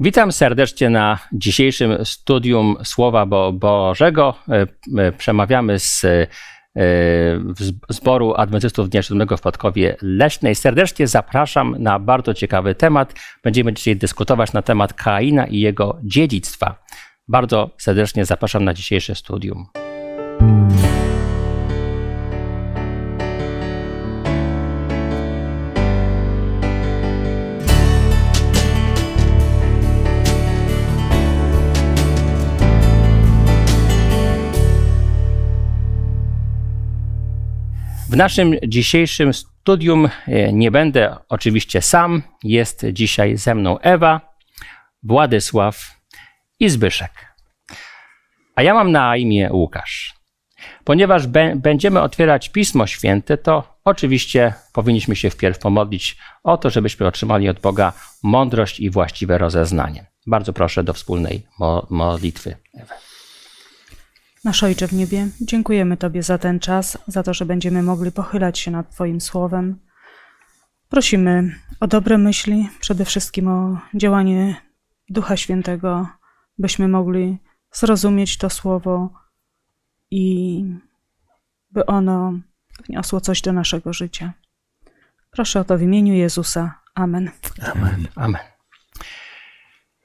Witam serdecznie na dzisiejszym studium Słowa Bo Bożego. E, e, przemawiamy e, z Zboru Adwentystów Dnia Siódmego w Podkowie Leśnej. Serdecznie zapraszam na bardzo ciekawy temat. Będziemy dzisiaj dyskutować na temat Kaina i jego dziedzictwa. Bardzo serdecznie zapraszam na dzisiejsze studium. naszym dzisiejszym studium e, nie będę oczywiście sam. Jest dzisiaj ze mną Ewa, Władysław i Zbyszek. A ja mam na imię Łukasz. Ponieważ będziemy otwierać Pismo Święte, to oczywiście powinniśmy się wpierw pomodlić o to, żebyśmy otrzymali od Boga mądrość i właściwe rozeznanie. Bardzo proszę do wspólnej modlitwy. Ewa. Nasz Ojcze w niebie, dziękujemy Tobie za ten czas, za to, że będziemy mogli pochylać się nad Twoim słowem. Prosimy o dobre myśli, przede wszystkim o działanie Ducha Świętego, byśmy mogli zrozumieć to słowo i by ono wniosło coś do naszego życia. Proszę o to w imieniu Jezusa. Amen. Amen. Amen.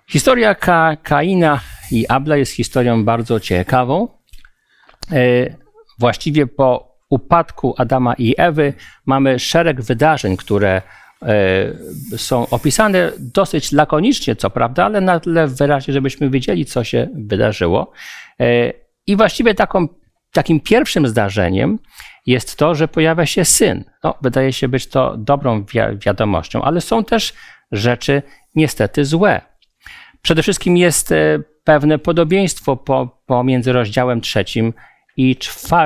Historia Ka Kaina i Abla jest historią bardzo ciekawą. E, właściwie po upadku Adama i Ewy mamy szereg wydarzeń, które e, są opisane dosyć lakonicznie, co prawda, ale na tyle wyraźnie, żebyśmy wiedzieli, co się wydarzyło. E, I właściwie taką, takim pierwszym zdarzeniem jest to, że pojawia się syn. No, wydaje się być to dobrą wi- wiadomością, ale są też rzeczy niestety złe. Przede wszystkim jest pewne podobieństwo po, pomiędzy rozdziałem trzecim i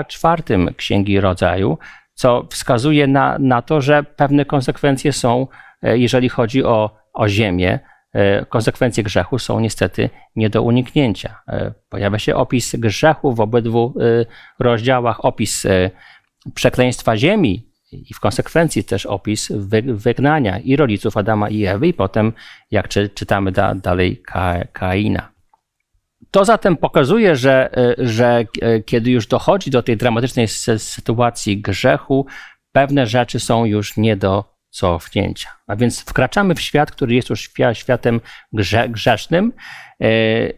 czwartym Księgi Rodzaju, co wskazuje na, na to, że pewne konsekwencje są, e, jeżeli chodzi o, o ziemię. E, konsekwencje grzechu są niestety nie do uniknięcia. E, pojawia się opis grzechu w obydwu rozdziałach, opis przekleństwa ziemi i w konsekwencji też opis wygnania i rodziców Adama i Ewy, i potem, jak czytamy da, dalej, Kaina. To zatem pokazuje, że, e, że e, kiedy już dochodzi do tej dramatycznej sytuacji grzechu, pewne rzeczy są już nie do cofnięcia. A więc wkraczamy w świat, który jest już światem grze, grzesznym, e,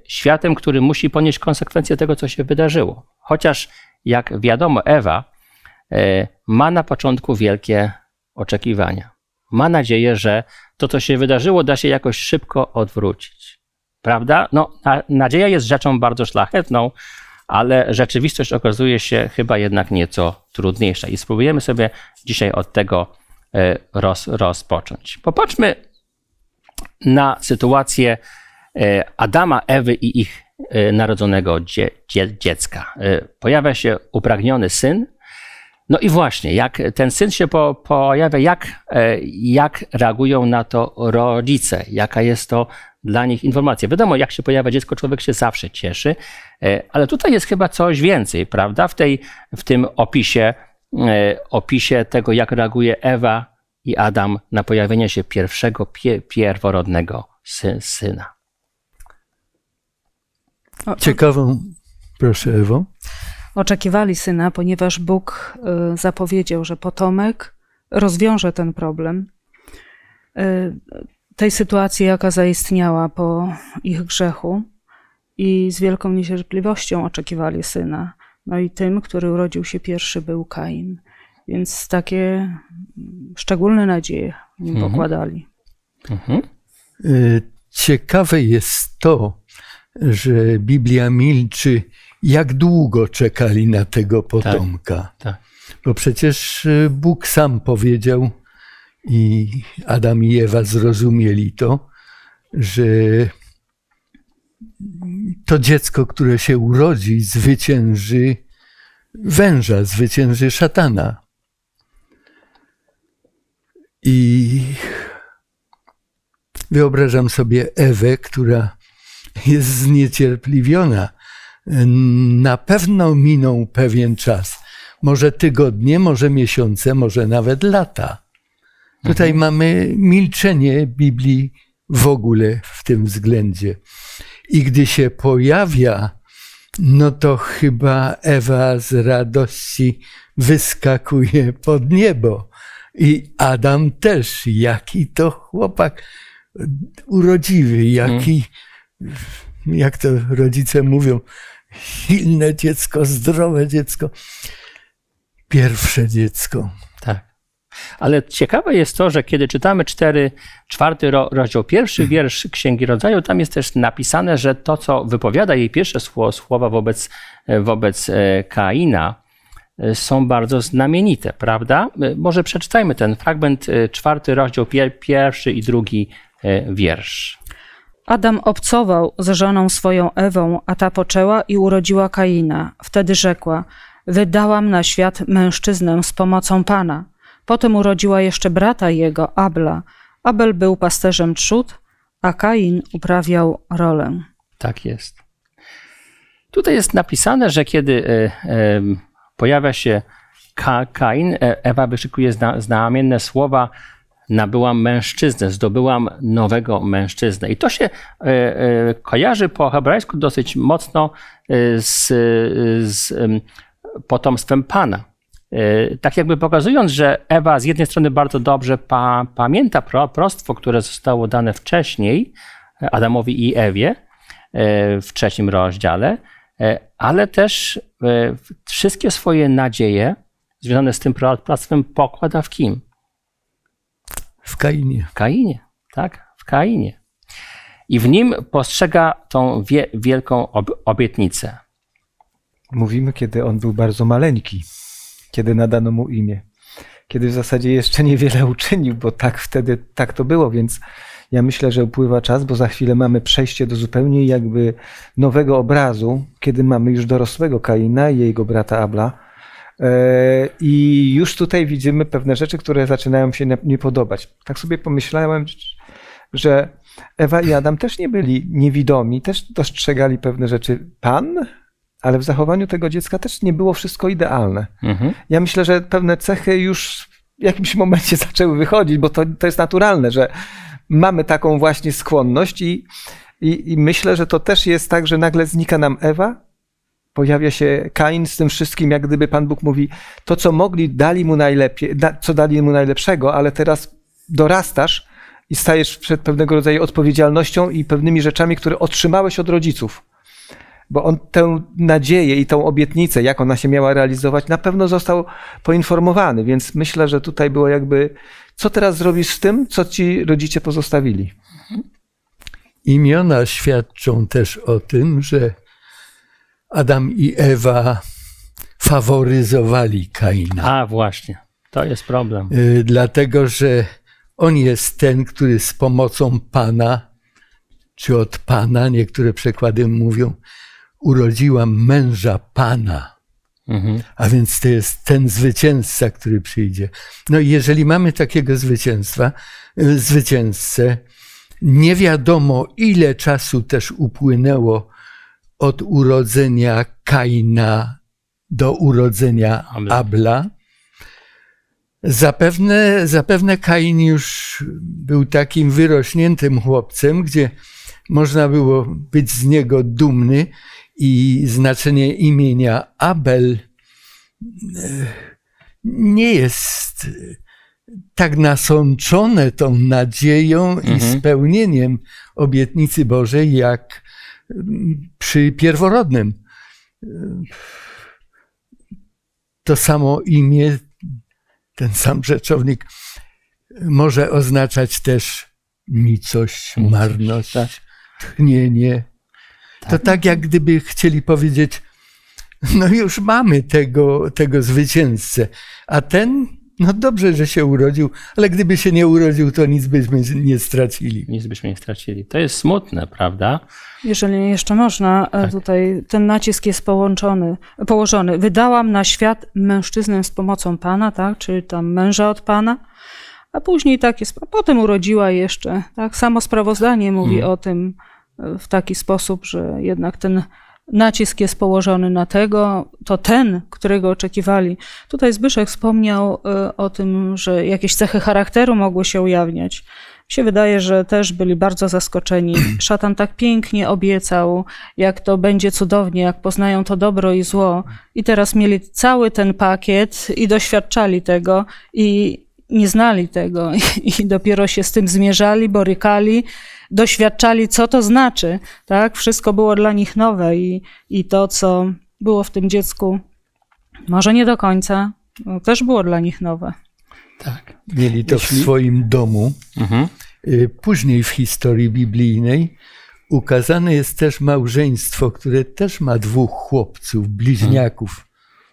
światem, który musi ponieść konsekwencje tego, co się wydarzyło. Chociaż, jak wiadomo, Ewa ma na początku wielkie oczekiwania. Ma nadzieję, że to, co się wydarzyło, da się jakoś szybko odwrócić. Prawda? No, nadzieja jest rzeczą bardzo szlachetną, ale rzeczywistość okazuje się chyba jednak nieco trudniejsza i spróbujemy sobie dzisiaj od tego e, roz, rozpocząć. Popatrzmy na sytuację e, Adama, Ewy i ich e, narodzonego dzie, dziecka. Pojawia się upragniony syn, no i właśnie, jak ten syn się po, pojawia, jak, e, jak reagują na to rodzice, jaka jest to dla nich informacja. Wiadomo, jak się pojawia dziecko, człowiek się zawsze cieszy, e, ale tutaj jest chyba coś więcej, prawda? W, tej, w tym opisie, e, opisie tego, jak reaguje Ewa i Adam na pojawienie się pierwszego pie, pierworodnego sy, syna. Ciekawą, proszę Ewo. Oczekiwali syna, ponieważ Bóg y, zapowiedział, że potomek rozwiąże ten problem. Y, tej sytuacji, jaka zaistniała po ich grzechu, i z wielką niecierpliwością oczekiwali syna. No i tym, który urodził się pierwszy, był Kain. Więc takie szczególne nadzieje im nim mhm. pokładali. Mhm. Y, ciekawe jest to, że Biblia milczy jak długo czekali na tego tak, potomka. Tak, tak. Bo przecież y, Bóg sam powiedział, i Adam i Ewa zrozumieli to, że to dziecko, które się urodzi, zwycięży węża, zwycięży szatana. I wyobrażam sobie Ewę, która jest zniecierpliwiona na pewno minął pewien czas. Może tygodnie, może miesiące, może nawet lata. Tutaj mhm. mamy milczenie Biblii w ogóle w tym względzie. I gdy się pojawia, no to chyba Ewa z radości wyskakuje pod niebo. I Adam też, jaki to chłopak urodziwy, jaki. Mhm jak to rodzice mówią, silne dziecko, zdrowe dziecko. Pierwsze dziecko. Tak. Ale ciekawe jest to, że kiedy czytamy cztery, czwarty rozdział, pierwszy wiersz Księgi Rodzaju, tam jest też napisane, że to, co wypowiada jej pierwsze słowo, słowa wobec, e, wobec e, Kaina, e, są bardzo znamienite, prawda? Może przeczytajmy ten fragment, czwarty rozdział, pierwszy i drugi wiersz. Adam obcował z żoną swoją Ewą, a ta poczęła i urodziła Kaina. Wtedy rzekła: Wydałam na świat mężczyznę z pomocą Pana. Potem urodziła jeszcze brata jego, Abla. Abel był pasterzem trzód, a Kain uprawiał rolę. Tak jest. Tutaj jest napisane, że kiedy y, y, pojawia się Kain, e, Ewa wyszykuje zna, znamienne słowa nabyłam mężczyznę, zdobyłam nowego mężczyznę. I to się e, e, kojarzy po hebrajsku dosyć mocno e, z, z potomstwem Pana. Tak jakby pokazując, że Ewa z jednej strony bardzo dobrze pa, pamięta prostwo, które zostało dane wcześniej Adamowi i Ewie w trzecim rozdziale, ale też wszystkie swoje nadzieje związane z tym proroctwem pokłada w kim? W Kainie. W Kainie, tak, w Kainie. I w nim postrzega tą wie, wielką ob, obietnicę. Mówimy, kiedy on był bardzo maleńki, kiedy nadano mu imię, kiedy w zasadzie jeszcze niewiele uczynił, bo tak wtedy tak to było, więc ja myślę, że upływa czas, bo za chwilę mamy przejście do zupełnie jakby nowego obrazu, kiedy mamy już dorosłego Kaina i jego brata Abla E, I już tutaj widzimy pewne rzeczy, które zaczynają się nie podobać. Tak sobie pomyślałem, że Ewa i Adam też nie byli niewidomi, też dostrzegali pewne rzeczy. Pan, ale w zachowaniu tego dziecka też nie było wszystko idealne. Mhm. Ja myślę, że pewne cechy już w jakimś momencie zaczęły wychodzić, bo to, to jest naturalne, że mamy taką właśnie skłonność i, i, i myślę, że to też jest tak, że nagle znika nam Ewa, pojawia się Kain z tym wszystkim, jak gdyby Pan Bóg mówi, to co mogli, dali mu najlepiej, da, co dali mu najlepszego, ale teraz dorastasz i stajesz przed pewnego rodzaju odpowiedzialnością i pewnymi rzeczami, które otrzymałeś od rodziców. Bo on tę nadzieję i tą obietnicę, jak ona się miała realizować, na pewno został poinformowany, więc myślę, że tutaj było jakby, co teraz zrobisz z tym, co ci rodzice pozostawili. Mhm. Imiona świadczą też o tym, że Adam i Ewa faworyzowali Kaina. A właśnie, to jest problem. Y, dlatego, że on jest ten, który z pomocą Pana, czy od Pana, niektóre przekłady mówią, urodziłam męża Pana. Mhm. A więc to jest ten zwycięzca, który przyjdzie. No i jeżeli mamy takiego zwycięstwa, y, zwycięzcę, nie wiadomo ile czasu też upłynęło od urodzenia Kaina do urodzenia Amen. Abla. Zapewne, zapewne Kain już był takim wyrośniętym chłopcem, gdzie można było być z niego dumny i znaczenie imienia Abel e, nie jest e, tak nasączone tą nadzieją mhm. i spełnieniem obietnicy Bożej, jak przy pierworodnym. To samo imię, ten sam rzeczownik może oznaczać też nicość, marność, tak. tchnienie. To tak. tak, jak gdyby chcieli powiedzieć, no już mamy tego, tego zwycięzcę, a ten no dobrze, że się urodził, ale gdyby się nie urodził, to nic byśmy nie stracili. Nic byśmy nie stracili. To jest smutne, prawda? Jeżeli jeszcze można, e, tak. tutaj ten nacisk jest połączony, położony. Wydałam na świat mężczyznę z pomocą pana, tak? czyli tam męża od pana. A później tak jest, a potem urodziła jeszcze, tak? Samo sprawozdanie mówi hmm. o tym e, w taki sposób, że jednak ten nacisk jest położony na tego, to ten, którego oczekiwali. Tutaj Zbyszek wspomniał y, o tym, że jakieś cechy charakteru mogły się ujawniać. Mi się wydaje, że też byli bardzo zaskoczeni. Szatan tak pięknie obiecał, jak to będzie cudownie, jak poznają to dobro i zło. I teraz mieli cały ten pakiet i doświadczali tego i nie znali tego i dopiero się z tym zmierzali, borykali doświadczali, co to znaczy. Tak? Wszystko było dla nich nowe i, i to, co było w tym dziecku, może nie do końca, no, też było dla nich nowe. Tak. Mieli to Jeśli... w swoim domu. Mhm. Y, później w historii biblijnej ukazane jest też małżeństwo, które też ma dwóch chłopców, bliźniaków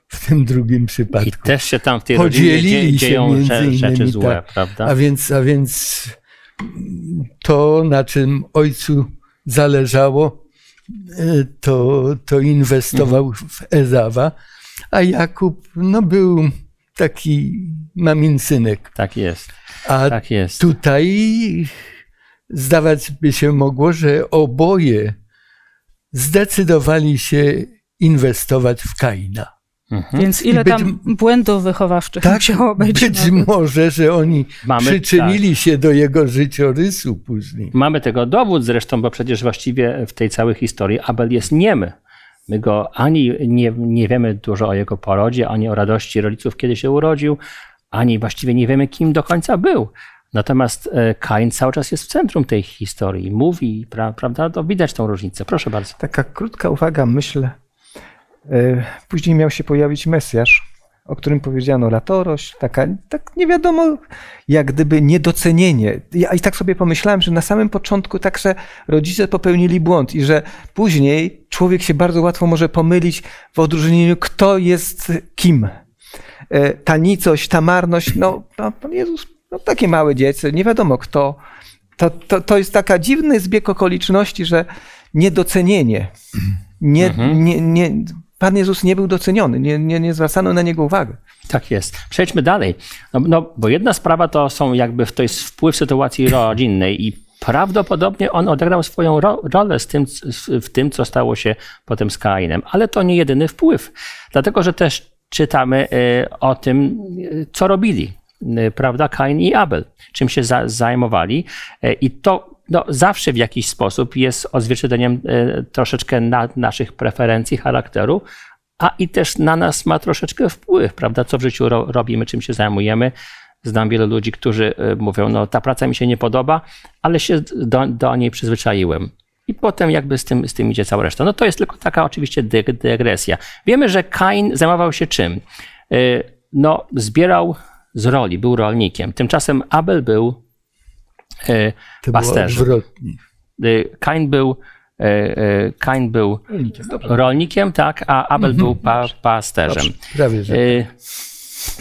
w tym drugim przypadku. I też się tam w tej Podzielili rodzinie dzieją się między rzeczy innymi, tak. złe, tak. prawda? A więc, a więc to, na czym ojcu zależało, e, to, to inwestował mhm. w Ezawa, a Jakub no, był taki mamin synek. Tak jest. A tak jest. tutaj zdawać by się mogło, że oboje zdecydowali się inwestować w Kaina. Mhm. Więc ile być, tam błędów wychowawczych tak, musiało być? Być nawet. może, że oni Mamy, tak. przyczynili tak. się do jego życiorysu później. Mamy tego dowód zresztą, bo przecież właściwie w tej całej historii Abel jest niemy. My go ani nie, nie wiemy dużo o jego porodzie, ani o radości rodziców, kiedy się urodził, ani właściwie nie wiemy, kim do końca był. Natomiast e, Kain cały czas jest w centrum tej historii. Mówi, pra, prawda? To widać tą różnicę. Proszę bardzo. Taka krótka uwaga, myślę. E, później miał się pojawić Mesjasz, o którym powiedziano latorość, taka, tak nie wiadomo, jak gdyby niedocenienie. Ja i tak sobie pomyślałem, że na samym początku także rodzice popełnili błąd i że później człowiek się bardzo łatwo może pomylić w odróżnieniu, kto jest kim. E, ta nicość, ta marność, no, Pan no, no Jezus, no, takie małe dziecko, nie wiadomo kto. To, to, to jest taka dziwny zbieg okoliczności, że niedocenienie. Nie, mhm. nie, nie, Pan Jezus nie był doceniony, nie, nie, nie zwracano na niego uwagi. Tak jest. Przejdźmy dalej. No, no, bo jedna sprawa to są jakby to jest wpływ sytuacji rodzinnej i prawdopodobnie on odegrał swoją ro rolę z tym, w tym, co stało się potem z Kainem. Ale to nie jedyny wpływ, dlatego że też czytamy y, o tym, y, co robili. Y, prawda, Kain i Abel, czym się za, zajmowali. E, I to no, zawsze w jakiś sposób jest odzwierciedleniem e, troszeczkę na naszych preferencji, charakteru, a i też na nas ma troszeczkę wpływ, prawda, co w życiu ro, robimy, czym się zajmujemy. Znam wielu ludzi, którzy e, mówią, no ta praca mi się nie podoba, ale się do, do niej przyzwyczaiłem. I potem jakby z tym, z tym idzie cała reszta. No to jest tylko taka oczywiście dygresja. Wiemy, że Kain zajmował się czym? No, zbierał z roli, był rolnikiem. Tymczasem Abel był y, pasterzem. E, Kain był, e, Kain był rolnikiem, tak, a Abel mhm, był pa, pasterzem. prawie, że...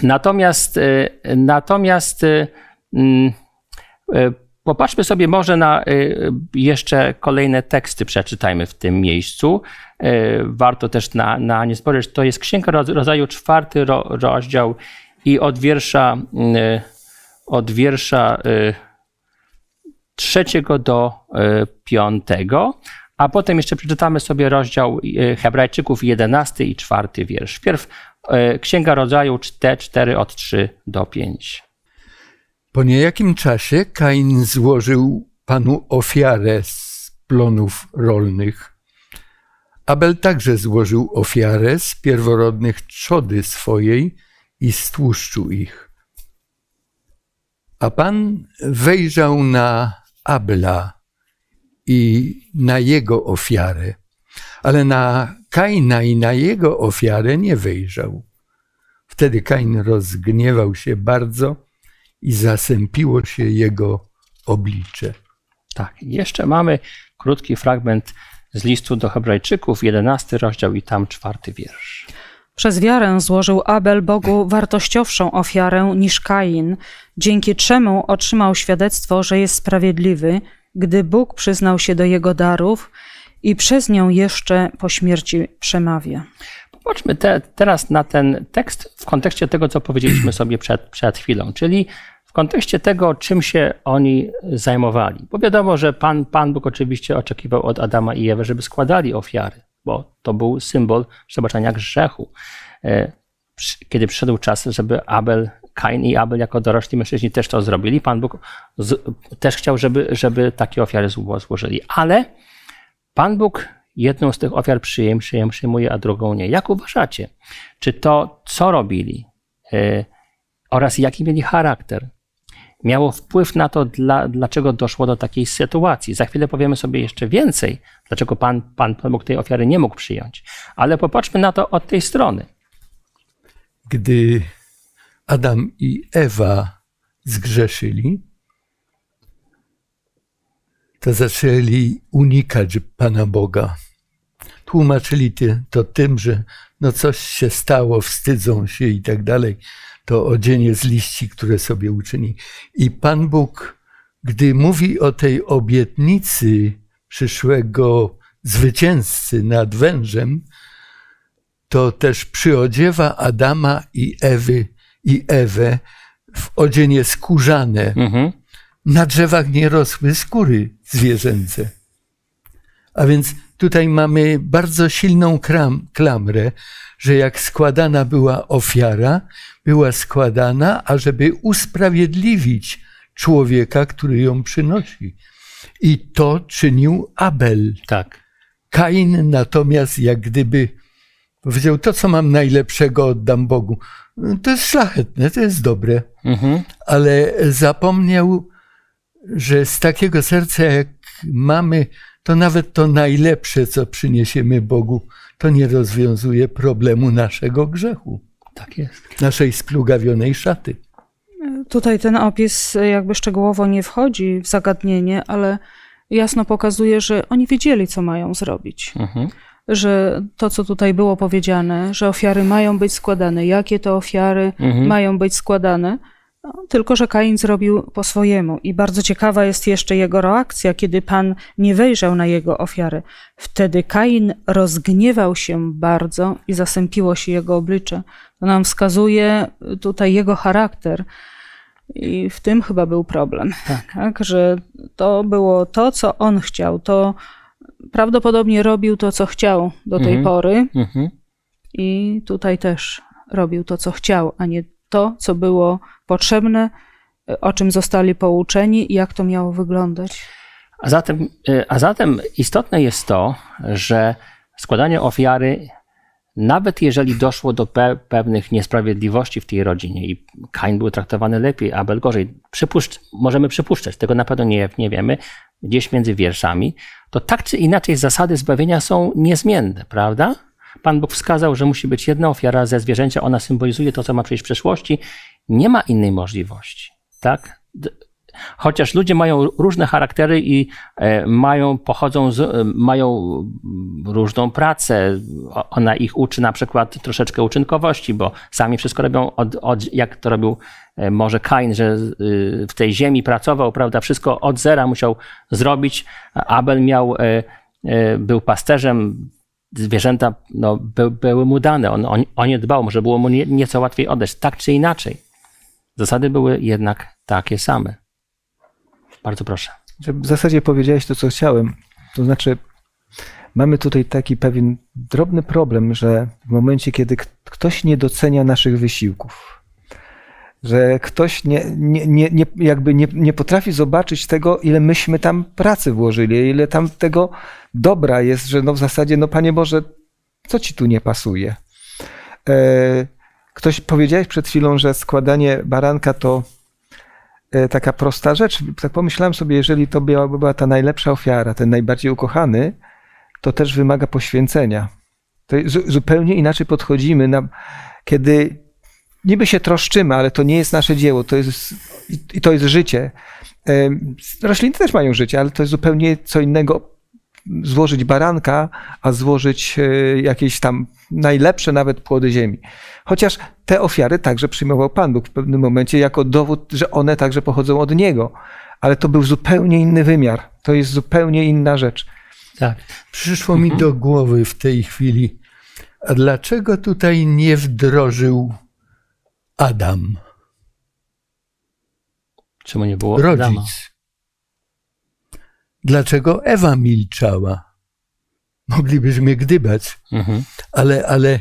Natomiast, natomiast mm, popatrzmy sobie może na jeszcze kolejne teksty, przeczytajmy w tym miejscu. Warto też na, na nie spojrzeć. To jest Księga Rodzaju, czwarty rozdział i od wiersza, y, od wiersza y, trzeciego do y, piątego, a potem jeszcze przeczytamy sobie rozdział Hebrajczyków jedenasty i czwarty wiersz. Pierw Księga Rodzaju te 4 od 3 do 5. Po niejakim czasie Kain złożył panu ofiarę z plonów rolnych. Abel także złożył ofiarę z pierworodnych trzody swojej i stłuszczył ich. A Pan wejrzał na Abla i na jego ofiarę, ale na Kaina i na jego ofiarę nie wejrzał. Wtedy Kain rozgniewał się bardzo i zasępiło się jego oblicze. Tak, jeszcze mamy krótki fragment z listu do Hebrajczyków, jedenasty rozdział i tam czwarty wiersz. Przez wiarę złożył Abel Bogu wartościowszą ofiarę niż Kain, dzięki czemu otrzymał świadectwo, że jest sprawiedliwy, gdy Bóg przyznał się do jego darów i przez nią jeszcze po śmierci przemawia. Popatrzmy te, teraz na ten tekst w kontekście tego, co powiedzieliśmy sobie przed, przed chwilą, czyli w kontekście tego, czym się oni zajmowali. Bo wiadomo, że Pan, Pan Bóg oczywiście oczekiwał od Adama i Ewy, żeby składali ofiary bo to był symbol przebaczenia grzechu. E, kiedy przyszedł czas, żeby Abel, Kain i Abel jako dorośli mężczyźni też to zrobili, Pan Bóg z, też chciał, żeby, żeby takie ofiary złożyli. Ale Pan Bóg jedną z tych ofiar przyjmie, przyjmuje, a drugą nie. Jak uważacie? Czy to, co robili e, oraz jaki mieli charakter, miało wpływ na to, dla, dlaczego doszło do takiej sytuacji. Za chwilę powiemy sobie jeszcze więcej, dlaczego Pan, Pan Bóg tej ofiary nie mógł przyjąć. Ale popatrzmy na to od tej strony. Gdy Adam i Ewa zgrzeszyli, to zaczęli unikać Pana Boga. Tłumaczyli to tym, że no coś się stało, wstydzą się i tak dalej to odzienie z liści, które sobie uczyni. I Pan Bóg, gdy mówi o tej obietnicy przyszłego zwycięzcy nad wężem, to też przyodziewa Adama i Ewy i Ewę w odzienie skórzane. Mhm. Na drzewach nie rosły skóry zwierzęce. A więc tutaj mamy bardzo silną kram, klamrę, że jak składana była ofiara, była składana, ażeby usprawiedliwić człowieka, który ją przynosi. I to czynił Abel. Tak. Kain natomiast jak gdyby powiedział, to co mam najlepszego oddam Bogu. To jest szlachetne, to jest dobre. Mhm. Ale zapomniał, że z takiego serca jak mamy, to nawet to najlepsze, co przyniesiemy Bogu, to nie rozwiązuje problemu naszego grzechu. Tak jest. Naszej splugawionej szaty. Tutaj ten opis jakby szczegółowo nie wchodzi w zagadnienie, ale jasno pokazuje, że oni wiedzieli, co mają zrobić. Mhm. Że to, co tutaj było powiedziane, że ofiary mają być składane, jakie to ofiary mhm. mają być składane, no, tylko, że Kain zrobił po swojemu i bardzo ciekawa jest jeszcze jego reakcja, kiedy Pan nie wejrzał na jego ofiary. Wtedy Kain rozgniewał się bardzo i zasępiło się jego oblicze. To nam wskazuje tutaj jego charakter. I w tym chyba był problem. Tak. tak. że to było to, co on chciał. To prawdopodobnie robił to, co chciał do tej mhm. pory. Mhm. I tutaj też robił to, co chciał, a nie to, co było potrzebne, e, o czym zostali pouczeni i jak to miało wyglądać. A zatem, e, a zatem istotne jest to, że składanie ofiary, nawet jeżeli doszło do pe- pewnych niesprawiedliwości w tej rodzinie i Kain był traktowany lepiej, Abel gorzej, przypuszcz- możemy przypuszczać, tego na pewno nie, nie wiemy, gdzieś między wierszami, to tak czy inaczej zasady zbawienia są niezmienne, prawda? Pan Bóg wskazał, że musi być jedna ofiara ze zwierzęcia, ona symbolizuje to, co ma przyjść w przeszłości. Nie ma innej możliwości, tak? Chociaż ludzie mają różne charaktery i e, mają, pochodzą z, e, mają różną pracę, ona ich uczy na przykład troszeczkę uczynkowości, bo sami wszystko robią, od, od, jak to robił e, może Kain, że y, w tej ziemi pracował, prawda, wszystko od zera musiał zrobić. Abel miał był pasterzem, zwierzęta no, by, były mu dane, on, on, on nie dbał, może było mu nie, nieco łatwiej odejść. Tak czy inaczej, zasady były jednak takie same. Bardzo proszę. W zasadzie powiedziałeś to, co chciałem. To znaczy, mamy tutaj taki pewien drobny problem, że w momencie, kiedy ktoś nie docenia naszych wysiłków, że ktoś nie, nie, nie, nie, jakby nie, nie potrafi zobaczyć tego, ile myśmy tam pracy włożyli, ile tam tego dobra jest, że no w zasadzie, no Panie Boże, co Ci tu nie pasuje? E, ktoś powiedziałeś przed chwilą, że składanie baranka to e, taka prosta rzecz. Tak pomyślałem sobie, jeżeli to była ta najlepsza ofiara, ten najbardziej ukochany, to też wymaga poświęcenia. To zupełnie inaczej podchodzimy, na, kiedy niby się troszczymy, ale to nie jest nasze dzieło, to jest, i to jest życie. Rośliny też mają życie, ale to jest zupełnie co innego złożyć baranka, a złożyć e, jakieś tam najlepsze nawet płody ziemi. Chociaż te ofiary także przyjmował Pan Bóg w pewnym momencie jako dowód, że one także pochodzą od Niego. Ale to był zupełnie inny wymiar. To jest zupełnie inna rzecz. Tak. Przyszło mi do głowy w tej chwili, a dlaczego tutaj nie wdrożył Adam. Czemu nie było Rodzic. Adama? Dlaczego Ewa milczała? Moglibyśmy gdybać, mhm. ale, ale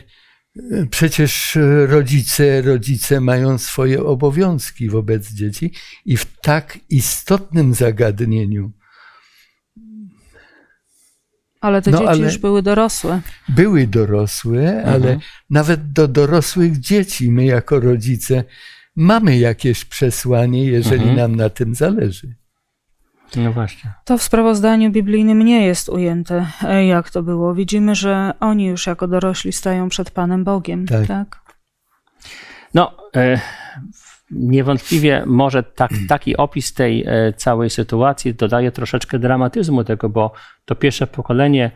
e, przecież e, rodzice, rodzice mają swoje obowiązki wobec dzieci i w tak istotnym zagadnieniu, ale te no, dzieci ale już były dorosłe. Były dorosłe, mhm. ale nawet do dorosłych dzieci my jako rodzice mamy jakieś przesłanie, jeżeli mhm. nam na tym zależy. No właśnie. To w sprawozdaniu biblijnym nie jest ujęte, e, jak to było. Widzimy, że oni już jako dorośli stają przed Panem Bogiem, tak? tak? No, e, niewątpliwie może tak, taki opis tej e, całej sytuacji dodaje troszeczkę dramatyzmu tego, bo to pierwsze pokolenie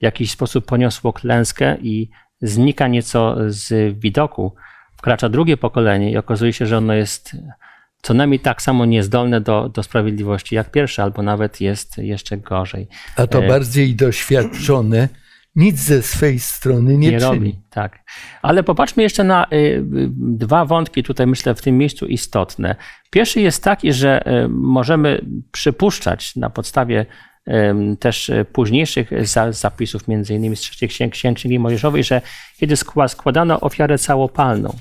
w jakiś sposób poniosło klęskę i znika nieco z widoku. Wkracza drugie pokolenie i okazuje się, że ono jest co najmniej tak samo niezdolne do, do sprawiedliwości jak pierwsze, albo nawet jest jeszcze gorzej. A to e, bardziej doświadczone nic ze swej strony nie, nie robi. Tak. Ale popatrzmy jeszcze na y, y, dwa wątki tutaj, myślę, w tym miejscu istotne. Pierwszy jest taki, że y, możemy przypuszczać na podstawie y, też późniejszych za, zapisów, między innymi z trzeciej księg, Księgi Mojżeszowej, że kiedy składano ofiarę całopalną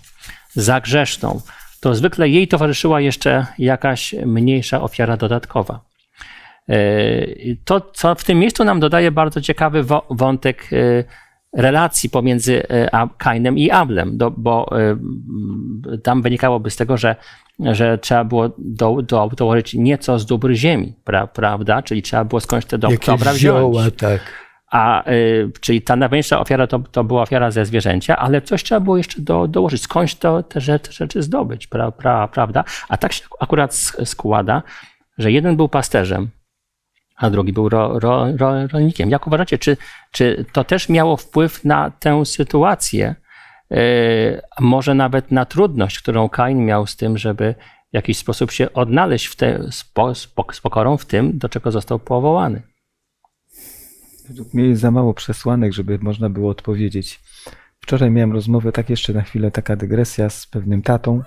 zagrzeszną, to zwykle jej towarzyszyła jeszcze jakaś mniejsza ofiara dodatkowa. Yy, to, co w tym miejscu nam dodaje bardzo ciekawy wątek yy, relacji pomiędzy yy, Kainem i Ablem, bo tam wynikałoby z tego, że, że trzeba było do, do, dołożyć nieco z dóbr ziemi, pra, prawda? Czyli trzeba było skądś te do, dobra wziąć. Zioła, tak. A, czyli ta największa ofiara to, to była ofiara ze zwierzęcia, ale coś trzeba było jeszcze do, dołożyć, skądś to, te, rzeczy, te rzeczy zdobyć, pra, pra, prawda? A tak się akurat składa, że jeden był pasterzem, a drugi był ro, ro, ro, rolnikiem. Jak uważacie, czy, czy to też miało wpływ na tę sytuację, yy, może nawet na trudność, którą Kain miał z tym, żeby w jakiś sposób się odnaleźć w te, z pokorą w tym, do czego został powołany? Według mnie jest za mało przesłanek, żeby można było odpowiedzieć. Wczoraj miałem rozmowę, tak jeszcze na chwilę, taka dygresja z pewnym tatą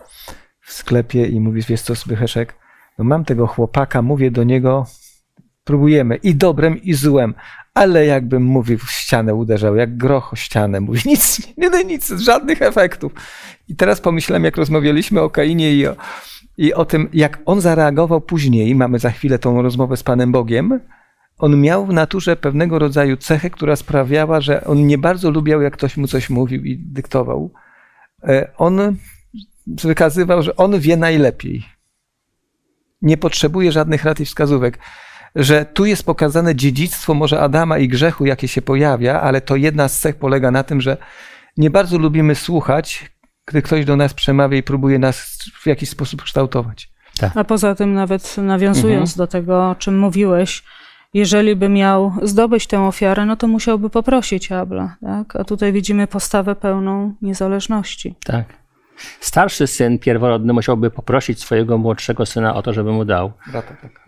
w sklepie i mówi, wiesz co, Zbycheszek, no mam tego chłopaka, mówię do niego, Próbujemy i dobrem, i złem, ale jakbym mówił, w ścianę uderzał, jak groch o ścianę. Mówi, nic, nie, nie, nic, żadnych efektów. I teraz pomyślałem, jak rozmawialiśmy o Kainie i o, i o tym, jak on zareagował później, mamy za chwilę tą rozmowę z Panem Bogiem, on miał w naturze pewnego rodzaju cechę, która sprawiała, że on nie bardzo lubiał, jak ktoś mu coś mówił i dyktował. E, on wykazywał, że on wie najlepiej. Nie potrzebuje żadnych rad i wskazówek że tu jest pokazane dziedzictwo może Adama i grzechu, jakie się pojawia, ale to jedna z cech polega na tym, że nie bardzo lubimy słuchać, gdy ktoś do nas przemawia i próbuje nas w jakiś sposób kształtować. Tak. A poza tym, nawet nawiązując mhm. do tego, o czym mówiłeś, jeżeli by miał zdobyć tę ofiarę, no to musiałby poprosić Abla. Tak? A tutaj widzimy postawę pełną niezależności. Tak. Starszy syn pierworodny musiałby poprosić swojego młodszego syna o to, żeby mu dał. Brata, tak.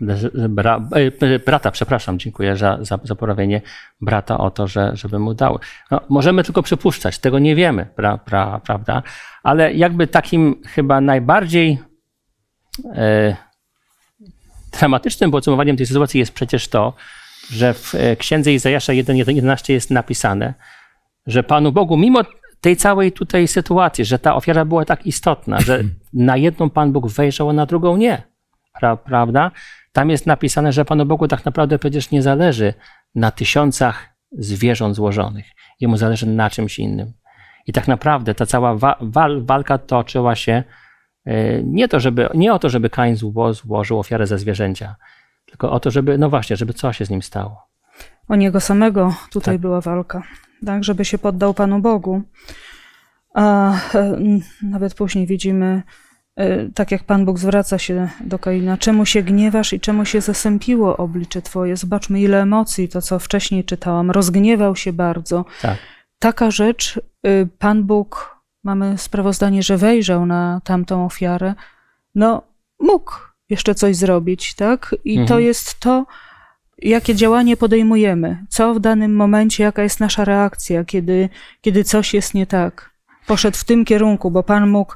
Bra, e, e, brata, przepraszam, dziękuję za, za, za poprawienie. Brata o to, że, żeby mu dał. No, możemy tylko przypuszczać, tego nie wiemy, pra, pra, prawda? Ale jakby takim chyba najbardziej. E, dramatycznym podsumowaniem tej sytuacji jest przecież to, że w Księdze Izajasza 1.11 jest napisane, że Panu Bogu, mimo tej całej tutaj sytuacji, że ta ofiara była tak istotna, że na jedną Pan Bóg wejrzał, a na drugą nie. prawda? Tam jest napisane, że Panu Bogu tak naprawdę przecież nie zależy na tysiącach zwierząt złożonych. Jemu zależy na czymś innym. I tak naprawdę ta cała wa wal walka toczyła się e, nie, to, żeby, nie o to, żeby Kain zło złożył ofiarę ze zwierzęcia, tylko o to, żeby, no właśnie, żeby coś się z nim stało. O niego samego tutaj tak. była walka tak, żeby się poddał Panu Bogu. A e, nawet później widzimy, e, tak jak Pan Bóg zwraca się do Kaina, czemu się gniewasz i czemu się zasępiło oblicze Twoje? Zobaczmy, ile emocji, to co wcześniej czytałam. Rozgniewał się bardzo. Tak. Taka rzecz, y, Pan Bóg, mamy sprawozdanie, że wejrzał na tamtą ofiarę. No, mógł jeszcze coś zrobić, tak? I mhm. to jest to, jakie działanie podejmujemy, co w danym momencie, jaka jest nasza reakcja, kiedy, kiedy coś jest nie tak. Poszedł w tym kierunku, bo Pan mógł,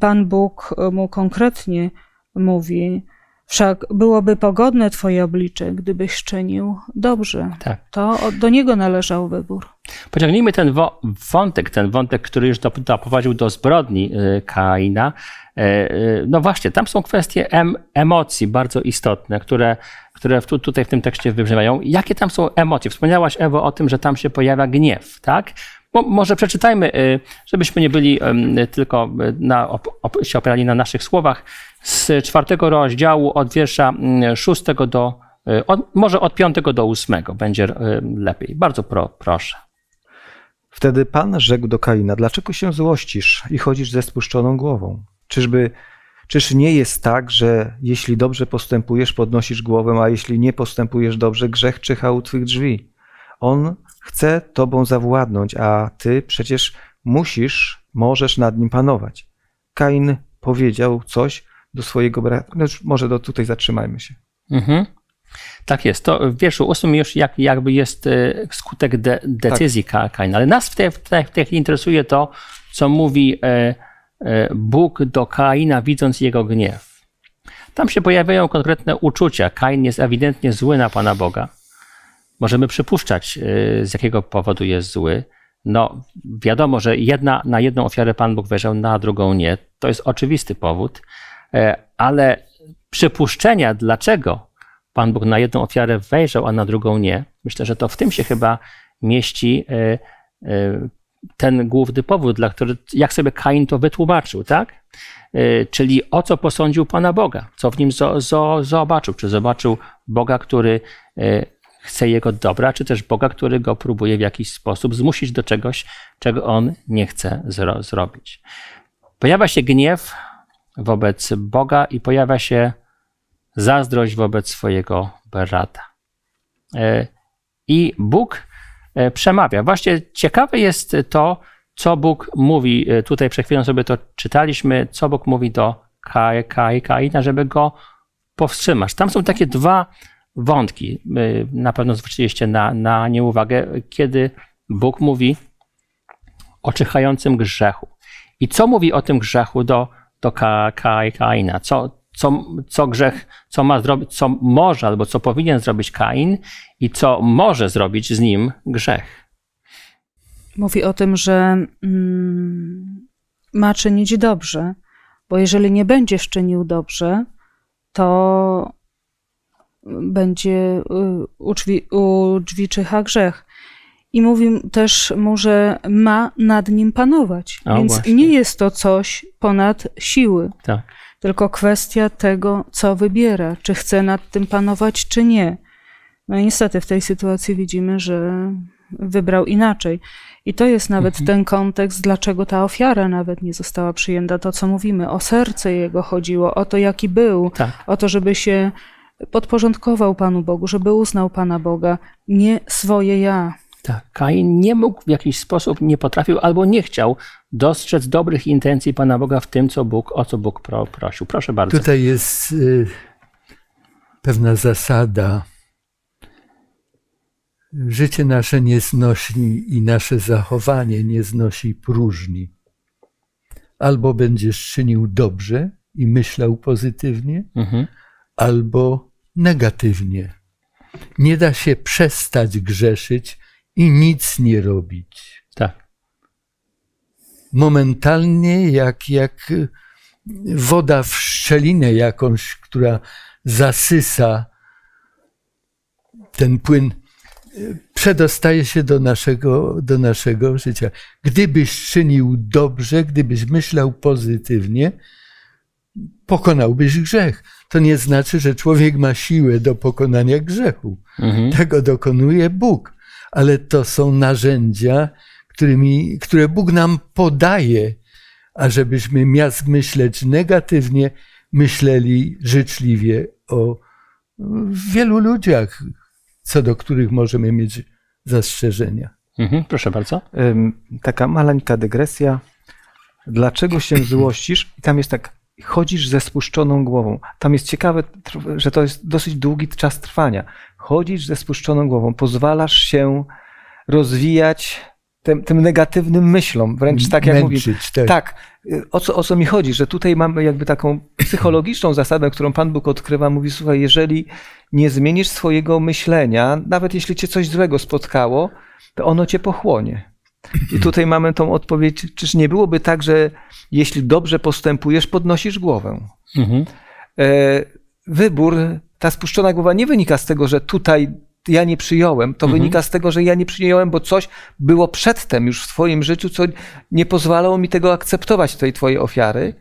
Pan Bóg e, mu konkretnie mówi, Wszak byłoby pogodne Twoje oblicze, gdybyś czynił dobrze. Tak. To do niego należał wybór. Pociągnijmy ten wątek, ten wątek, który już doprowadził do zbrodni y, Kaina, E, e, no właśnie, tam są kwestie em, emocji bardzo istotne, które, które w, tutaj w tym tekście wybrzmiają. Jakie tam są emocje? Wspomniałaś, Ewo, o tym, że tam się pojawia gniew, tak? Bo może przeczytajmy, y, żebyśmy nie byli tylko na, op, op, się opierali na naszych słowach, z czwartego rozdziału od wiersza mm, szóstego do, y, od, może od piątego do ósmego będzie y, lepiej. Bardzo pro, proszę. Wtedy Pan rzekł do Kaina, dlaczego się złościsz i chodzisz ze spuszczoną głową? Czyżby, czyż nie jest tak, że jeśli dobrze postępujesz, podnosisz głowę, a jeśli nie postępujesz dobrze, grzech czyha u twych drzwi? On chce tobą zawładnąć, a ty przecież musisz, możesz nad nim panować. Kain powiedział coś do swojego brata. No może do, tutaj zatrzymajmy się. Mhm. Tak jest. To w wierszu 8 już jak, jakby jest e, skutek de, tak. decyzji tak. Kaina. Ale nas w tej, w tej, interesuje to, co mówi e, E, Bóg do Kaina, widząc jego gniew. Tam się pojawiają konkretne uczucia. Kain jest ewidentnie zły na Pana Boga. Możemy przypuszczać, e, z jakiego powodu jest zły. No, wiadomo, że jedna, na jedną ofiarę Pan Bóg wejrzał, na drugą nie. To jest oczywisty powód, e, ale przypuszczenia, dlaczego Pan Bóg na jedną ofiarę wejrzał, a na drugą nie, myślę, że to w tym się chyba mieści ten główny powód, dla którego, jak sobie Kain to wytłumaczył, tak? E, czyli o co posądził Pana Boga, co w nim zo, zo, zobaczył, czy zobaczył Boga, który e, chce jego dobra, czy też Boga, który go próbuje w jakiś sposób zmusić do czegoś, czego on nie chce zro, zrobić. Pojawia się gniew wobec Boga i pojawia się zazdrość wobec swojego brata. E, I Bóg E, przemawia. Właśnie ciekawe jest to, co Bóg mówi. E, tutaj przed chwilą sobie to czytaliśmy, co Bóg mówi do Kaina, Kai, Kaina, żeby go powstrzymać. Tam są takie dwa wątki. Na pewno zwróciliście na, na nie uwagę, kiedy Bóg mówi o czyhającym grzechu. I co mówi o tym grzechu do, do Kaina? Co, co, co grzech, co ma zrobić, co może albo co powinien zrobić Kain i co może zrobić z nim grzech. Mówi o tym, że mm, ma czynić dobrze, bo jeżeli nie będziesz czynił dobrze, to będzie y, uczwi, uczwiczycha grzech. I mówi też mu, że ma nad nim panować. O, Więc właśnie. nie jest to coś ponad siły. Tak tylko kwestia tego, co wybiera, czy chce nad tym panować, czy nie. No i niestety w tej sytuacji widzimy, że wybrał inaczej. I to jest nawet mhm. ten kontekst, dlaczego ta ofiara nawet nie została przyjęta. To, co mówimy, o serce jego chodziło, o to, jaki był, tak. o to, żeby się podporządkował Panu Bogu, żeby uznał Pana Boga, nie swoje ja. Kain nie mógł w jakiś sposób, nie potrafił albo nie chciał dostrzec dobrych intencji Pana Boga w tym, co Bóg, o co Bóg pro, prosił. Proszę bardzo. Tutaj jest y, pewna zasada. Życie nasze nie znosi i nasze zachowanie nie znosi próżni. Albo będziesz czynił dobrze i myślał pozytywnie, mhm. albo negatywnie. Nie da się przestać grzeszyć, i nic nie robić. Tak. Momentalnie jak, jak woda w szczelinę jakąś, która zasysa ten płyn, przedostaje się do naszego, do naszego życia. Gdybyś czynił dobrze, gdybyś myślał pozytywnie, pokonałbyś grzech. To nie znaczy, że człowiek ma siłę do pokonania grzechu. Mhm. Tego dokonuje Bóg ale to są narzędzia, którymi, które Bóg nam podaje, ażebyśmy miast myśleć negatywnie, myśleli życzliwie o wielu ludziach, co do których możemy mieć zastrzeżenia. Mhm, proszę bardzo. Taka maleńka dygresja. Dlaczego się złościsz? I tam jest tak, chodzisz ze spuszczoną głową. Tam jest ciekawe, że to jest dosyć długi czas trwania. Chodzisz ze spuszczoną głową, pozwalasz się rozwijać tym, tym negatywnym myślom, wręcz tak jak mówisz. Tak. tak. O co, o co mi chodzi, że tutaj mamy jakby taką psychologiczną zasadę, którą Pan Bóg odkrywa. Mówi, słuchaj, jeżeli nie zmienisz swojego myślenia, nawet jeśli cię coś złego spotkało, to ono cię pochłonie. I tutaj mamy tą odpowiedź, czyż nie byłoby tak, że jeśli dobrze postępujesz, podnosisz głowę? Mhm. E, wybór, ta spuszczona głowa nie wynika z tego, że tutaj ja nie przyjąłem, to mhm. wynika z tego, że ja nie przyjąłem, bo coś było przedtem już w Twoim życiu, co nie pozwalało mi tego akceptować, tej Twojej ofiary.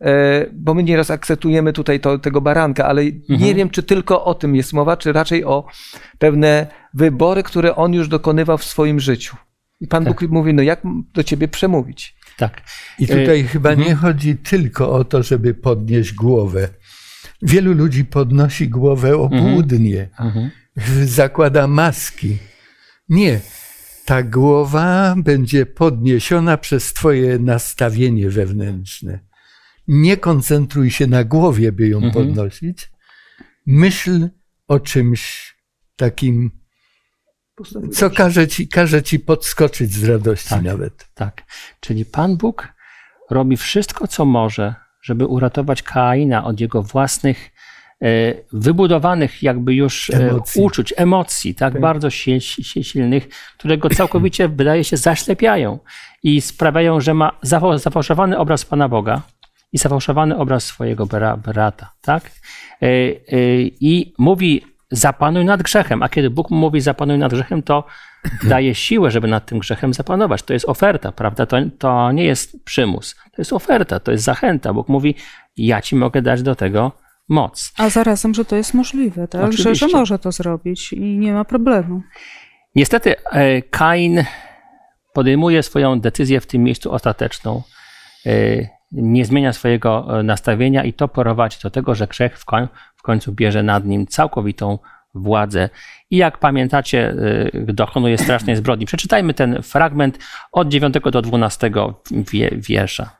E, bo my nieraz akceptujemy tutaj to, tego baranka, ale mhm. nie wiem, czy tylko o tym jest mowa, czy raczej o pewne wybory, które on już dokonywał w swoim życiu. I Pan tak. Bóg mówi, no jak do ciebie przemówić? Tak. I y, tutaj chyba nie mhm. chodzi tylko o to, żeby podnieść głowę. Wielu ludzi podnosi głowę obłudnie, mhm. mhm. zakłada maski. Nie. Ta głowa będzie podniesiona przez Twoje nastawienie wewnętrzne. Nie koncentruj się na głowie, by ją mhm. podnosić. Myśl o czymś takim co każe ci, każe ci podskoczyć z radości tak, nawet. Tak. Czyli Pan Bóg robi wszystko, co może, żeby uratować Kaina od jego własnych e, wybudowanych jakby już e, emocji. uczuć, emocji, tak, tak. bardzo się się silnych, które go całkowicie, wydaje się, zaślepiają i sprawiają, że ma zafałszowany obraz Pana Boga i zafałszowany obraz swojego brata, tak? E, I mówi zapanuj nad grzechem. A kiedy Bóg mówi zapanuj nad grzechem, to daje siłę, żeby nad tym grzechem zapanować. To jest oferta, prawda? To, to nie jest przymus. To jest oferta, to jest zachęta. Bóg mówi, ja ci mogę dać do tego moc. A zarazem, że to jest możliwe, tak? Że, że może to zrobić i nie ma problemu. Niestety e, Kain podejmuje swoją decyzję w tym miejscu ostateczną. E, nie zmienia swojego e, nastawienia i to prowadzi do tego, że grzech w końcu bierze nad nim całkowitą władzę. I jak pamiętacie, y, dokonuje strasznej zbrodni. Przeczytajmy ten fragment od 9 do 12 wie, wiersza.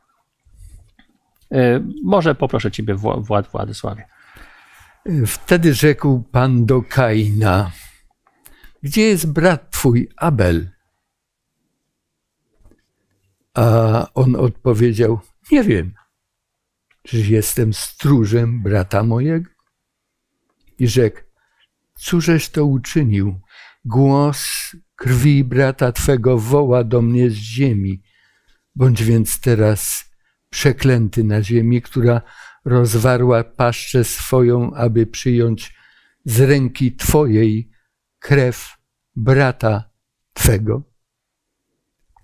Y, może poproszę Ciebie, Wład, Władysławie. Wtedy rzekł Pan do Kaina: Gdzie jest brat twój Abel? A on odpowiedział: Nie wiem. czy jestem stróżem brata mojego? i rzekł, cóżeś to uczynił? Głos krwi brata Twego woła do mnie z ziemi. Bądź więc teraz przeklęty na ziemi, która rozwarła paszczę swoją, aby przyjąć z ręki Twojej krew brata Twego.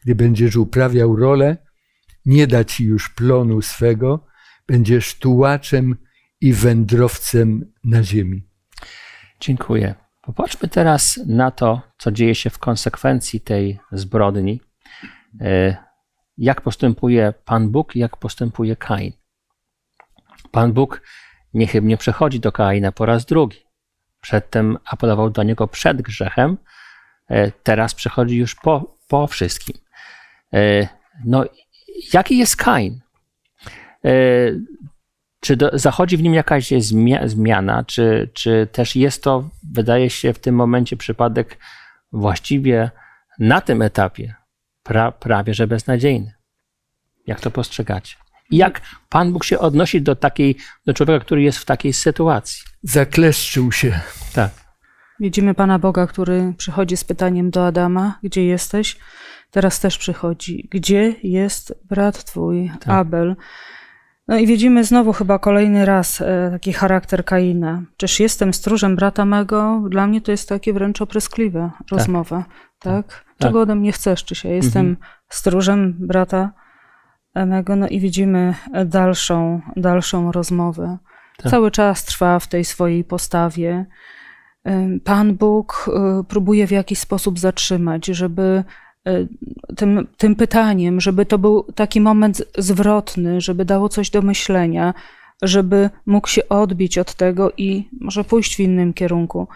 Gdy będziesz uprawiał rolę, nie da Ci już plonu swego, będziesz tułaczem i wędrowcem na ziemi. Dziękuję. Popatrzmy teraz na to, co dzieje się w konsekwencji tej zbrodni. E, jak postępuje Pan Bóg i jak postępuje Kain. Pan Bóg niechybnie przechodzi do Kaina po raz drugi. Przedtem apelował do niego przed grzechem, e, teraz przechodzi już po, po wszystkim. E, no, jaki jest Kain? Czy do, zachodzi w nim jakaś zmia, zmiana, czy, czy też jest to, wydaje się, w tym momencie przypadek właściwie na tym etapie pra, prawie że beznadziejny? Jak to postrzegacie? I jak Pan Bóg się odnosi do takiej, do człowieka, który jest w takiej sytuacji? Zakleszczył się. Tak. Widzimy Pana Boga, który przychodzi z pytaniem do Adama, gdzie jesteś? Teraz też przychodzi. Gdzie jest brat twój, tak. Abel? No i widzimy znowu chyba kolejny raz e, taki charakter Kaina. Czyż jestem stróżem brata mego? Dla mnie to jest takie wręcz opryskliwe tak. rozmowa, tak. tak? tak? Czego ode mnie chcesz? Czy się jestem mhm. stróżem brata mego? No i widzimy dalszą, dalszą rozmowę. Tak. Cały czas trwa w tej swojej postawie. E, Pan Bóg e, próbuje w jakiś sposób zatrzymać, żeby Y, tym, tym pytaniem, żeby to był taki moment zwrotny, żeby dało coś do myślenia, żeby mógł się odbić od tego i może pójść w innym kierunku.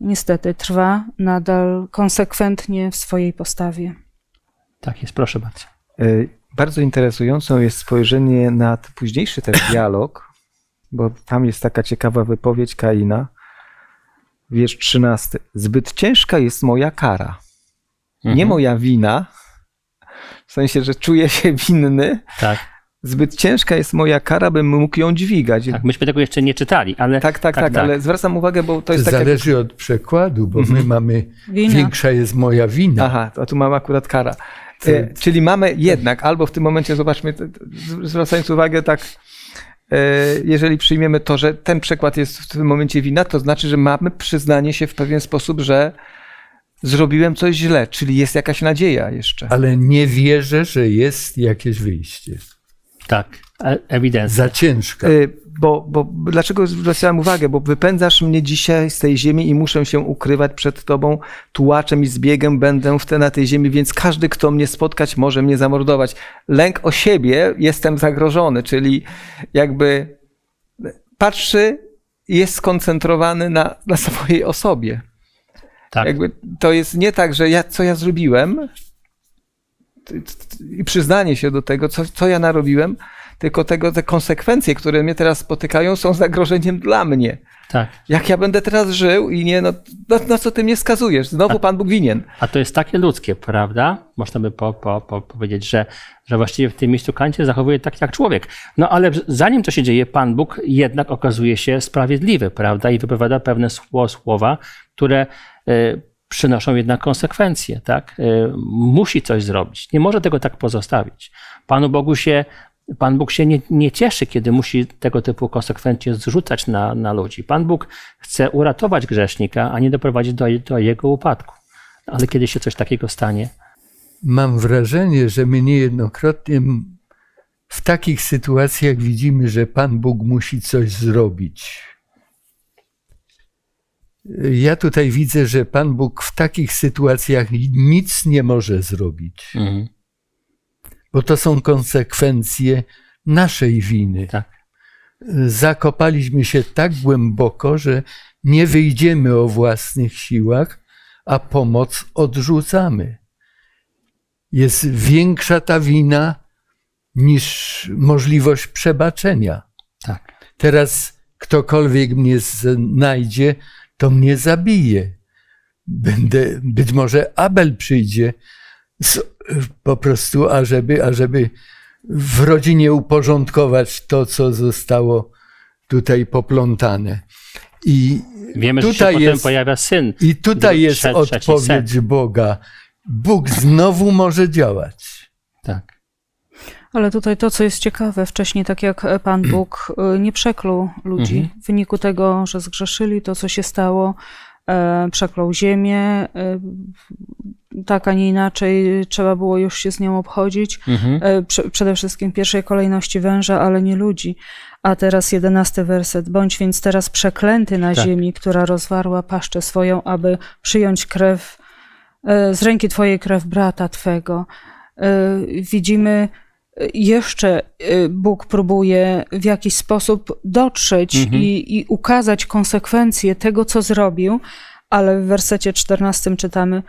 Niestety trwa nadal konsekwentnie w swojej postawie. Tak jest, proszę bardzo. Y, bardzo interesującą jest spojrzenie na późniejszy ten dialog, bo tam jest taka ciekawa wypowiedź Kaina. Wiersz 13. Zbyt ciężka jest moja kara. Nie mhm. moja wina, w sensie, że czuję się winny. Tak. Zbyt ciężka jest moja kara, bym mógł ją dźwigać. Tak, myśmy tego jeszcze nie czytali, ale. Tak, tak, tak, tak, tak. ale zwracam uwagę, bo to jest takie. Zależy jak... od przekładu, bo my mhm. mamy. Wina. Większa jest moja wina. Aha, a tu mamy akurat kara. E, czyli mamy jednak, albo w tym momencie zobaczmy, zwracając uwagę tak e, jeżeli przyjmiemy to, że ten przekład jest w tym momencie wina, to znaczy, że mamy przyznanie się w pewien sposób, że zrobiłem coś źle, czyli jest jakaś nadzieja jeszcze. Ale nie wierzę, że jest jakieś wyjście. Tak, e, ewidentnie. Za ciężka. Y, bo, bo dlaczego zwracałem uwagę? Bo wypędzasz mnie dzisiaj z tej ziemi i muszę się ukrywać przed tobą. Tułaczem i zbiegiem będę w te, na tej ziemi, więc każdy, kto mnie spotkać, może mnie zamordować. Lęk o siebie, jestem zagrożony, czyli jakby y, patrzy, jest skoncentrowany na, na swojej osobie. Tak. Jakby to jest nie tak, że ja, co ja zrobiłem i przyznanie się do tego, co, co ja narobiłem, tylko tego, te konsekwencje, które mnie teraz spotykają, są zagrożeniem dla mnie. Tak. Jak ja będę teraz żył i nie, no, na, no, na no, co ty mnie skazujesz? Znowu a, Pan Bóg winien. A to jest takie ludzkie, prawda? Można by po, po, po powiedzieć, że, że właściwie w tym miejscu kancie zachowuje tak jak człowiek. No ale zanim to się dzieje, Pan Bóg jednak okazuje się sprawiedliwy, prawda? I wypowiada pewne słowa, które Y, przynoszą jednak konsekwencje, tak? Y, musi coś zrobić. Nie może tego tak pozostawić. Panu Bogu się, Pan Bóg się nie, nie cieszy, kiedy musi tego typu konsekwencje zrzucać na, na ludzi. Pan Bóg chce uratować grzesznika, a nie doprowadzić do, do jego upadku. Ale kiedy się coś takiego stanie? Mam wrażenie, że my niejednokrotnie w takich sytuacjach widzimy, że Pan Bóg musi coś zrobić ja tutaj widzę, że Pan Bóg w takich sytuacjach nic nie może zrobić, mhm. bo to są konsekwencje naszej winy. Tak. Zakopaliśmy się tak głęboko, że nie wyjdziemy o własnych siłach, a pomoc odrzucamy. Jest większa ta wina niż możliwość przebaczenia. Tak. Teraz ktokolwiek mnie znajdzie, to mnie zabije. Będę, być może Abel przyjdzie z, po prostu, ażeby, ażeby w rodzinie uporządkować to, co zostało tutaj poplątane. I Wiemy, tutaj że się jest, pojawia syn. I tutaj jest odpowiedź Boga. Bóg znowu może działać. Tak. Ale tutaj to, co jest ciekawe, wcześniej, tak jak Pan mm. Bóg y, nie przeklął ludzi mhm. w wyniku tego, że zgrzeszyli, to co się stało, e, przeklął ziemię, e, tak, a nie inaczej trzeba było już się z nią obchodzić. Mhm. E, przede wszystkim w pierwszej kolejności węża, ale nie ludzi. A teraz jedenasty werset. Bądź więc teraz przeklęty na tak. ziemi, która rozwarła paszczę swoją, aby przyjąć krew, z ręki twojej krew brata twego. Widzimy jeszcze y, Bóg próbuje w jakiś sposób dotrzeć mhm. i, i ukazać konsekwencje tego, co zrobił, ale w wersecie 14 czytamy: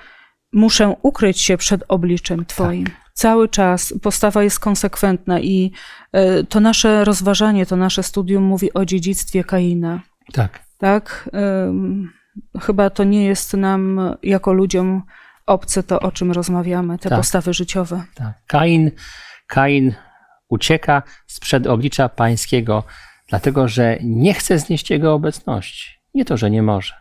Muszę ukryć się przed obliczem Twoim. Tak. Cały czas postawa jest konsekwentna i y, to nasze rozważanie, to nasze studium mówi o dziedzictwie Kaina. Tak. Tak. Chyba to nie jest nam jako ludziom obce to, o czym rozmawiamy, te tak. postawy życiowe. Tak. Kain Kain ucieka sprzed oblicza pańskiego, dlatego że nie chce znieść jego obecności. Nie to, że nie może.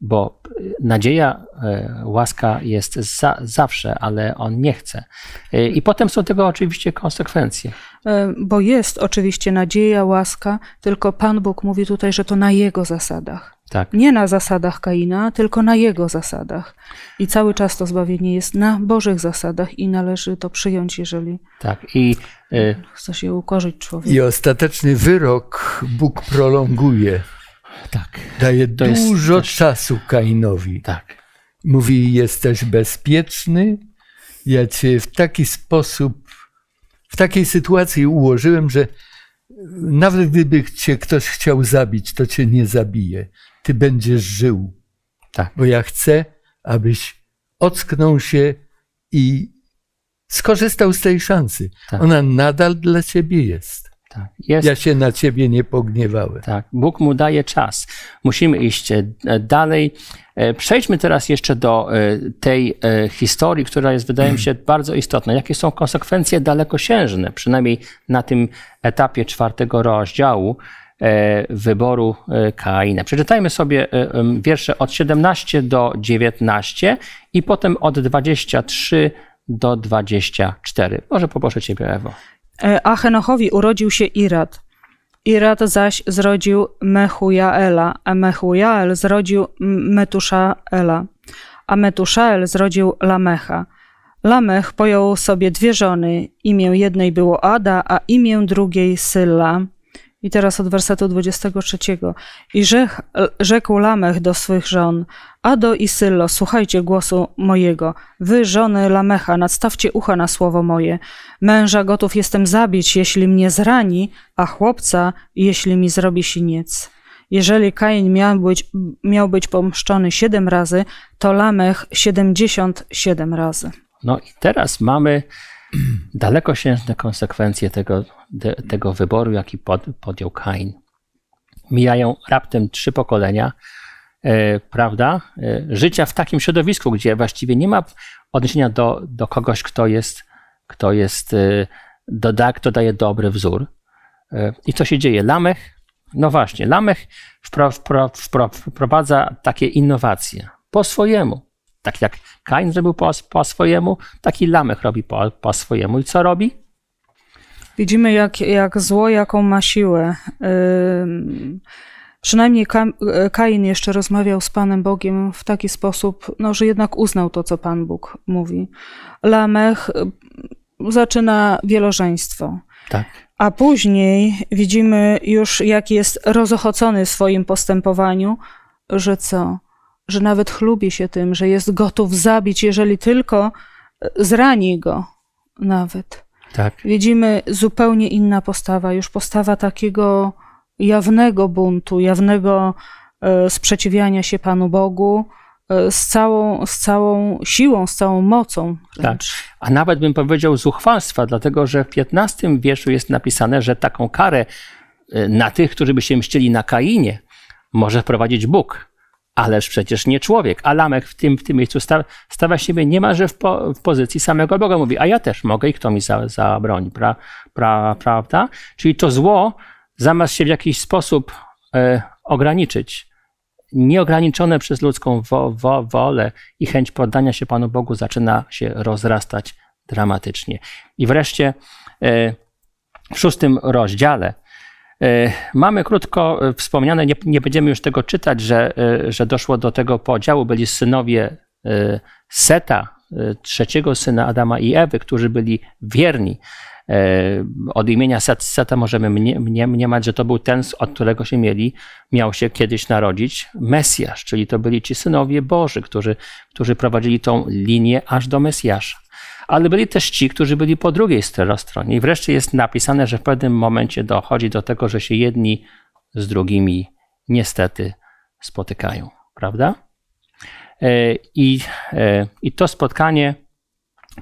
Bo e, nadzieja, e, łaska jest za, zawsze, ale on nie chce. E, I potem są tego oczywiście konsekwencje. Bo jest oczywiście nadzieja, łaska, tylko Pan Bóg mówi tutaj, że to na jego zasadach tak. Nie na zasadach Kaina, tylko na jego zasadach. I cały czas to zbawienie jest na Bożych zasadach i należy to przyjąć, jeżeli tak. I, y, chce się ukorzyć człowiek. I ostateczny wyrok Bóg prolonguje. Tak. Daje to dużo czasu Kainowi. Tak. Mówi, jesteś bezpieczny, ja cię w taki sposób, w takiej sytuacji ułożyłem, że nawet gdyby cię ktoś chciał zabić, to cię nie zabije ty będziesz żył. Tak. Bo ja chcę, abyś ocknął się i skorzystał z tej szansy. Tak. Ona nadal dla ciebie jest. Tak, jest. Ja się na ciebie nie pogniewałem. Tak, Bóg mu daje czas. Musimy iść e, dalej. E, przejdźmy teraz jeszcze do e, tej historii, która jest, wydaje mi się, hmm. bardzo istotna. Jakie są konsekwencje dalekosiężne, przynajmniej na tym etapie czwartego rozdziału E, wyboru e, Kaina. E. Przeczytajmy sobie wiersze od 17 do 19 i potem od 23 do 24. Może poproszę Ciebie, Ewo. A Henochowi urodził się Irat. Irat zaś zrodził Mechujaela, a Mechujael zrodził Metuszaela, a Metuszael zrodził Lamecha. Lamech pojął sobie dwie żony, imię jednej było Ada, a imię drugiej Sylla i teraz od wersetu 23. I rzekł, rzekł Lamech do swych żon, Ado i Syllo, słuchajcie głosu mojego. Wy, żony Lamecha, nadstawcie ucha na słowo moje. Męża gotów jestem zabić, jeśli mnie zrani, a chłopca, jeśli mi zrobi siniec. Jeżeli Kain miał być, miał być pomszczony siedem razy, to Lamech siedemdziesiąt siedem razy. No i teraz mamy dalekosiężne konsekwencje tego, de, tego wyboru, jaki pod, podjął Kain. Mijają raptem trzy pokolenia, e, prawda, e, życia w takim środowisku, gdzie właściwie nie ma odniesienia do, do kogoś, kto jest, kto jest, e, do, da, kto daje dobry wzór. E, I co się dzieje? Lamech, no właśnie, Lamech wpro, wpro, wpro, wprowadza takie innowacje po swojemu. Tak jak Kain zrobił po, po swojemu, taki Lamech robi po, po swojemu. I co robi? Widzimy, jak, jak zło, jaką ma siłę. Yy... Przynajmniej e, Kain jeszcze rozmawiał z Panem Bogiem w taki sposób, no, że jednak uznał to, co Pan Bóg mówi. Lamech zaczyna wielożeństwo. Tak. A później widzimy już, jak jest rozochocony w swoim postępowaniu, że co? że nawet chlubi się tym, że jest gotów zabić, jeżeli tylko e, zrani go nawet. Tak. Widzimy zupełnie inna postawa, już postawa takiego jawnego buntu, jawnego e, sprzeciwiania się Panu Bogu e, z całą, z całą siłą, z całą mocą. Tak. A nawet bym powiedział zuchwalstwa, dlatego że w XV wierszu jest napisane, że taką karę na tych, którzy by się mścili na Kainie, może wprowadzić Bóg. Ależ przecież nie człowiek. A Lamek w tym, w tym miejscu sta, stawia siebie niemalże w, po, w pozycji samego Boga. Mówi, a ja też mogę i kto mi za, zabroni, pra, pra, prawda? Czyli to zło, zamiast się w jakiś sposób y, ograniczyć, nieograniczone przez ludzką wo, wo, wolę i chęć poddania się Panu Bogu zaczyna się rozrastać dramatycznie. I wreszcie e, w szóstym rozdziale E, mamy krótko e, wspomniane, nie, nie, będziemy już tego czytać, że, e, że doszło do tego podziału. Byli synowie Seta, trzeciego syna Adama i Ewy, którzy byli wierni. Od imienia Set, Seta możemy mniemać, mnie, że to był ten, od którego się mieli, miał się kiedyś narodzić Mesjasz, czyli to byli ci synowie Boży, którzy, którzy prowadzili tą linię aż do Mesjasza ale byli też ci, którzy byli po drugiej stronie. I wreszcie jest napisane, że w pewnym momencie dochodzi do tego, że się jedni z drugimi niestety spotykają, prawda? E, I, e, i to spotkanie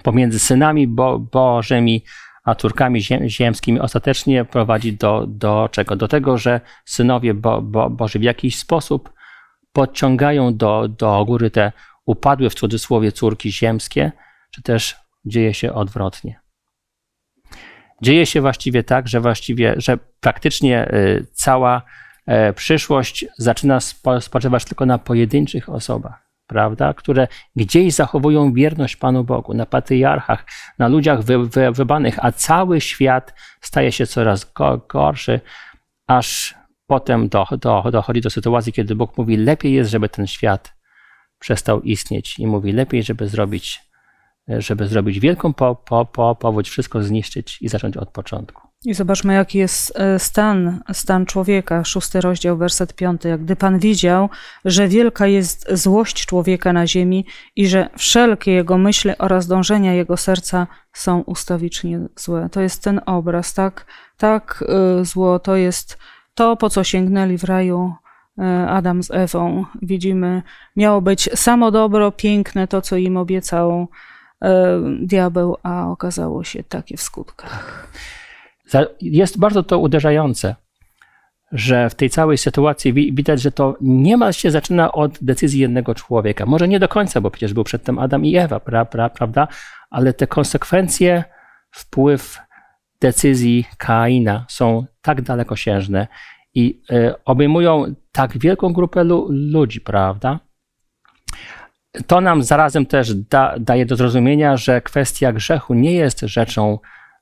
pomiędzy synami Bo Bożymi a córkami ziemskimi ostatecznie prowadzi do, do czego? Do tego, że synowie Bo Bo Boży w jakiś sposób podciągają do, do góry te upadłe w cudzysłowie córki ziemskie, czy też dzieje się odwrotnie. Dzieje się właściwie tak, że właściwie, że praktycznie y, cała e, przyszłość zaczyna spoczywać tylko na pojedynczych osobach, prawda, które gdzieś zachowują wierność Panu Bogu, na patriarchach, na ludziach wy, wy, wybanych, a cały świat staje się coraz gorszy, aż potem do, do, dochodzi do sytuacji, kiedy Bóg mówi, lepiej jest, żeby ten świat przestał istnieć i mówi, lepiej, żeby zrobić żeby zrobić wielką po, po, po, powódź, wszystko zniszczyć i zacząć od początku. I zobaczmy, jaki jest e, stan, stan człowieka, szósty rozdział, werset piąty. Jak gdy Pan widział, że wielka jest złość człowieka na ziemi i że wszelkie jego myśli oraz dążenia jego serca są ustawicznie złe. To jest ten obraz, tak, tak e, zło, to jest to, po co sięgnęli w raju e, Adam z Ewą. Widzimy, miało być samo dobro, piękne, to, co im obiecał E, diabeł, a okazało się takie w skutkach. Jest bardzo to uderzające, że w tej całej sytuacji widać, że to niemal się zaczyna od decyzji jednego człowieka. Może nie do końca, bo przecież był przedtem Adam i Ewa, pra, pra, prawda? Ale te konsekwencje, wpływ decyzji Kaina są tak dalekosiężne i e, obejmują tak wielką grupę ludzi, prawda? to nam zarazem też da, daje do zrozumienia, że kwestia grzechu nie jest rzeczą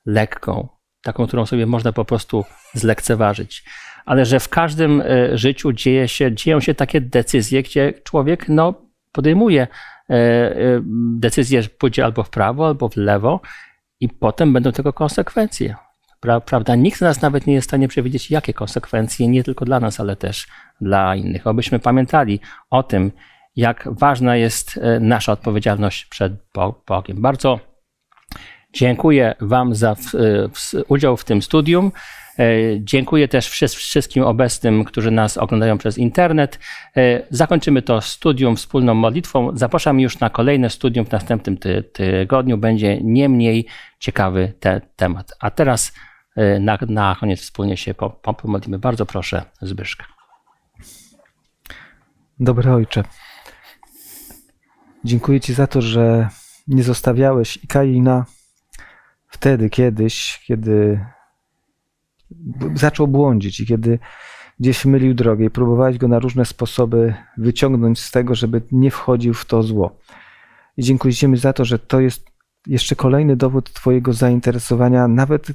lekką, taką, którą sobie można po prostu zlekceważyć, ale że w każdym e, życiu dzieje się, dzieją się takie decyzje, gdzie człowiek no, podejmuje e, e, decyzję, że pójdzie albo w prawo, albo w lewo, i potem będą tego konsekwencje. Prawda? Nikt z nas nawet nie jest w stanie przewidzieć, jakie konsekwencje, nie tylko dla nas, ale też dla innych. Obyśmy pamiętali o tym, jak ważna jest e, nasza odpowiedzialność przed Bogiem. Bardzo dziękuję Wam za e, udział w tym studium. E, dziękuję też wszystkim obecnym, którzy nas oglądają przez internet. Zakończymy to studium wspólną modlitwą. Zapraszam już na kolejne studium w następnym ty tygodniu. Będzie nie mniej ciekawy ten temat. A teraz na, na koniec wspólnie się pomodlimy. Bardzo proszę Zbyszka. Dobry ojcze. Dziękuję Ci za to, że nie zostawiałeś i Kaina wtedy, kiedyś, kiedy zaczął błądzić i kiedy gdzieś mylił drogę i próbowałeś go na różne sposoby wyciągnąć z tego, żeby nie wchodził w to zło. I dziękujemy za to, że to jest jeszcze kolejny dowód Twojego zainteresowania nawet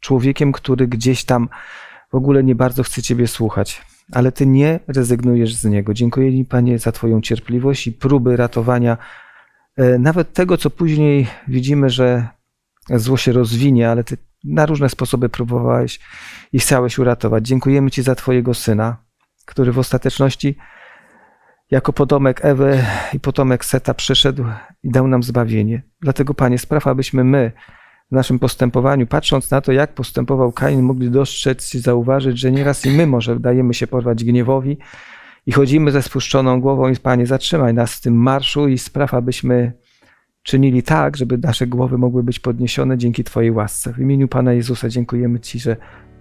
człowiekiem, który gdzieś tam w ogóle nie bardzo chce Ciebie słuchać ale Ty nie rezygnujesz z niego. Dziękuję Ci, Panie, za Twoją cierpliwość i próby ratowania e, nawet tego, co później widzimy, że zło się rozwinie, ale Ty na różne sposoby próbowałeś i chciałeś uratować. Dziękujemy Ci za Twojego Syna, który w ostateczności jako potomek Ewy i potomek Seta przyszedł i dał nam zbawienie. Dlatego, Panie, spraw, abyśmy my w naszym postępowaniu, patrząc na to, jak postępował Kain, mogli dostrzec i zauważyć, że nieraz i my może dajemy się porwać gniewowi i chodzimy ze spuszczoną głową i Panie, zatrzymaj nas w tym marszu i spraw, abyśmy czynili tak, żeby nasze głowy mogły być podniesione dzięki Twojej łasce. W imieniu Pana Jezusa dziękujemy Ci, że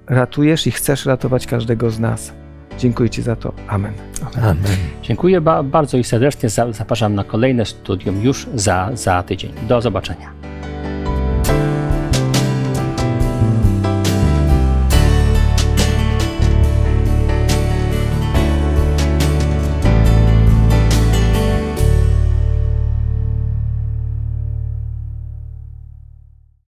ratujesz i chcesz ratować każdego z nas. Dziękuję Ci za to. Amen. Amen. Amen. Dziękuję bardzo i serdecznie zapraszam na kolejne studium już za, za tydzień. Do zobaczenia.